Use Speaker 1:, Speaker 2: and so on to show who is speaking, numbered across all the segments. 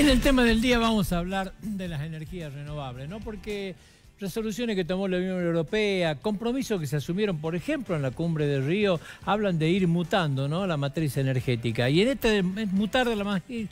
Speaker 1: en el tema del día vamos a hablar de las energías renovables, ¿no? Porque Resoluciones que tomó la Unión Europea, compromisos que se asumieron, por ejemplo, en la cumbre de Río, hablan de ir mutando ¿no? la matriz energética. Y en este mutar de la matriz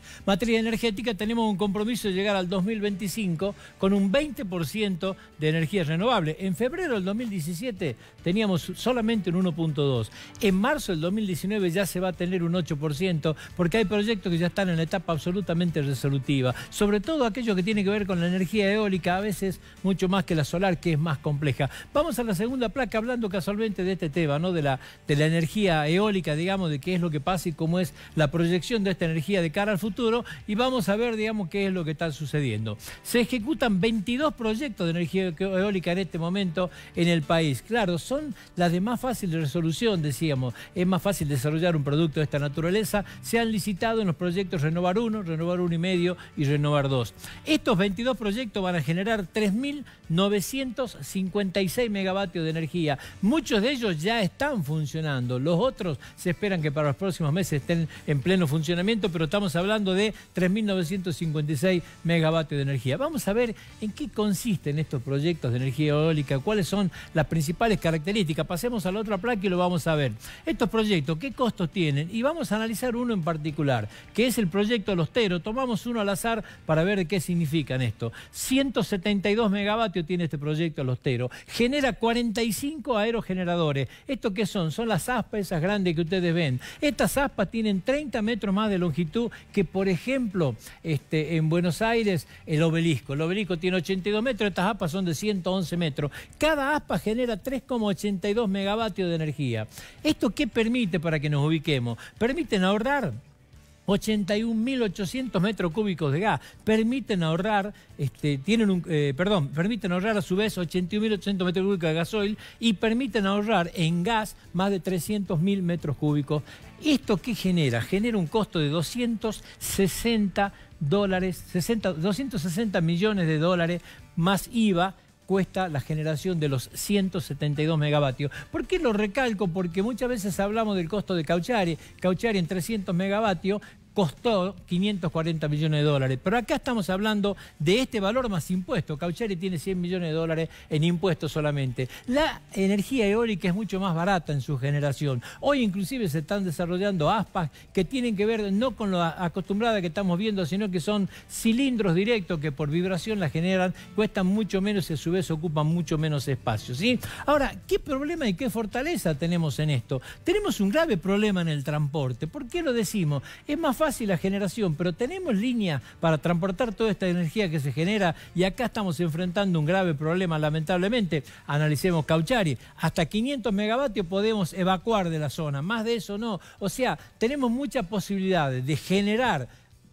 Speaker 1: energética tenemos un compromiso de llegar al 2025 con un 20% de energía renovable. En febrero del 2017 teníamos solamente un 1.2. En marzo del 2019 ya se va a tener un 8% porque hay proyectos que ya están en la etapa absolutamente resolutiva. Sobre todo aquello que tiene que ver con la energía eólica, a veces mucho más que la solar, que es más compleja. Vamos a la segunda placa, hablando casualmente de este tema, ¿no? De la, de la energía eólica, digamos, de qué es lo que pasa y cómo es la proyección de esta energía de cara al futuro. Y vamos a ver, digamos, qué es lo que está sucediendo. Se ejecutan 22 proyectos de energía eólica en este momento en el país. Claro, son las de más fácil resolución, decíamos. Es más fácil desarrollar un producto de esta naturaleza. Se han licitado en los proyectos Renovar 1, Renovar 1,5 y y Renovar 2. Estos 22 proyectos van a generar 3.000 956 megavatios de energía. Muchos de ellos ya están funcionando. Los otros se esperan que para los próximos meses estén en pleno funcionamiento, pero estamos hablando de 3.956 megavatios de energía. Vamos a ver en qué consisten estos proyectos de energía eólica, cuáles son las principales características. Pasemos a la otra placa y lo vamos a ver. Estos proyectos, ¿qué costos tienen? Y vamos a analizar uno en particular, que es el proyecto Lostero. Tomamos uno al azar para ver qué significan esto. 172 megavatios tiene tiene este proyecto, el genera 45 aerogeneradores. ¿Esto qué son? Son las aspas esas grandes que ustedes ven. Estas aspas tienen 30 metros más de longitud que, por ejemplo, este, en Buenos Aires, el obelisco. El obelisco tiene 82 metros, estas aspas son de 111 metros. Cada aspa genera 3,82 megavatios de energía. ¿Esto qué permite para que nos ubiquemos? Permiten ahorrar 81.800 metros cúbicos de gas. Permiten ahorrar, este, tienen un, eh, perdón, permiten ahorrar a su vez 81.800 metros cúbicos de gasoil y permiten ahorrar en gas más de 300.000 metros cúbicos. ¿Esto qué genera? Genera un costo de 260 dólares, 60, 260 millones de dólares más IVA cuesta la generación de los 172 megavatios. ¿Por qué lo recalco? Porque muchas veces hablamos del costo de Cauchari, Cauchari en 300 megavatios, costó 540 millones de dólares. Pero acá estamos hablando de este valor más impuesto... Cauchari tiene 100 millones de dólares en impuestos solamente. La energía eólica es mucho más barata en su generación. Hoy inclusive se están desarrollando aspas que tienen que ver no con lo acostumbrada que estamos viendo, sino que son cilindros directos que por vibración la generan, cuestan mucho menos y a su vez ocupan mucho menos espacio. ¿sí? Ahora, ¿qué problema y qué fortaleza tenemos en esto? Tenemos un grave problema en el transporte. ¿Por qué lo decimos? Es más fácil la generación, pero tenemos línea para transportar toda esta energía que se genera y acá estamos enfrentando un grave problema, lamentablemente. Analicemos Cauchari, hasta 500 megavatios podemos evacuar de la zona, más de eso no. O sea, tenemos muchas posibilidades de generar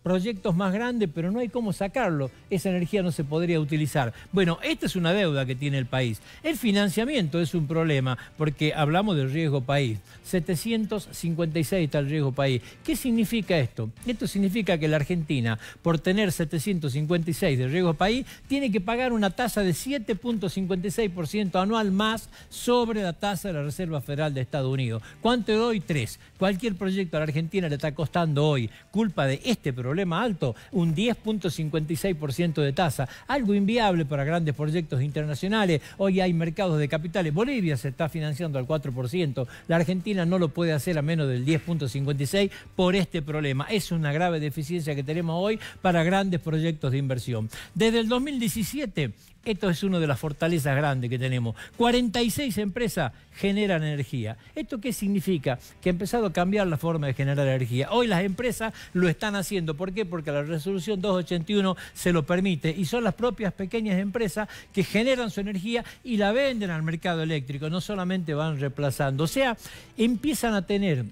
Speaker 1: proyectos más grandes, pero no hay cómo sacarlo. Esa energía no se podría utilizar. Bueno, esta es una deuda que tiene el país. El financiamiento es un problema, porque hablamos del riesgo país. 756 está el riesgo país. ¿Qué significa esto? Esto significa que la Argentina, por tener 756 de riesgo país, tiene que pagar una tasa de 7.56% anual más sobre la tasa de la Reserva Federal de Estados Unidos. ¿Cuánto doy? Tres. Cualquier proyecto a la Argentina le está costando hoy, culpa de este problema problema alto, un 10.56% de tasa, algo inviable para grandes proyectos internacionales. Hoy hay mercados de capitales. Bolivia se está financiando al 4%, la Argentina no lo puede hacer a menos del 10.56 por este problema. Es una grave deficiencia que tenemos hoy para grandes proyectos de inversión. Desde el 2017 esto es una de las fortalezas grandes que tenemos. 46 empresas generan energía. ¿Esto qué significa? Que ha empezado a cambiar la forma de generar energía. Hoy las empresas lo están haciendo. ¿Por qué? Porque la resolución 281 se lo permite y son las propias pequeñas empresas que generan su energía y la venden al mercado eléctrico. No solamente van reemplazando. O sea, empiezan a tener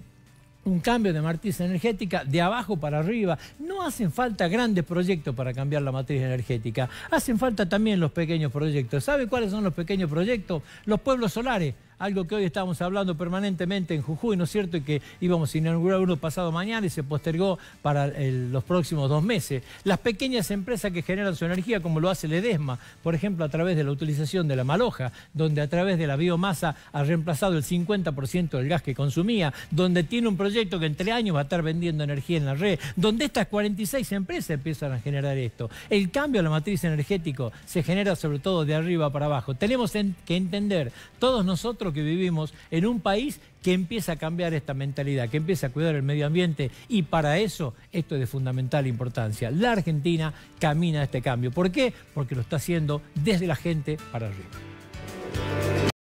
Speaker 1: un cambio de matriz energética de abajo para arriba. No hacen falta grandes proyectos para cambiar la matriz energética. Hacen falta también los pequeños proyectos. ¿Sabe cuáles son los pequeños proyectos? Los pueblos solares algo que hoy estamos hablando permanentemente en Jujuy, ¿no es cierto? Y que íbamos a inaugurar uno pasado mañana y se postergó para los próximos dos meses. Las pequeñas empresas que generan su energía, como lo hace Ledesma, por ejemplo, a través de la utilización de la maloja, donde a través de la biomasa ha reemplazado el 50% del gas que consumía, donde tiene un proyecto que entre años va a estar vendiendo energía en la red, donde estas 46 empresas empiezan a generar esto. El cambio a la matriz energética se genera sobre todo de arriba para abajo. Tenemos que entender todos nosotros que vivimos en un país que empieza a cambiar esta mentalidad, que empieza a cuidar el medio ambiente y para eso esto es de fundamental importancia. La Argentina camina a este cambio. ¿Por qué? Porque lo está haciendo desde la gente para arriba.